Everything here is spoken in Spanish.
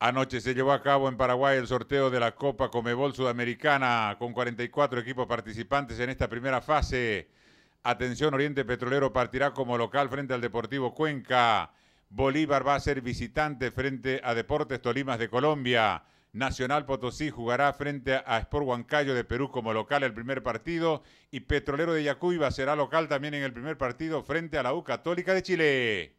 Anoche se llevó a cabo en Paraguay el sorteo de la Copa Comebol Sudamericana con 44 equipos participantes en esta primera fase. Atención, Oriente Petrolero partirá como local frente al Deportivo Cuenca. Bolívar va a ser visitante frente a Deportes Tolimas de Colombia. Nacional Potosí jugará frente a Sport Huancayo de Perú como local el primer partido y Petrolero de Yacuiba será local también en el primer partido frente a la U Católica de Chile.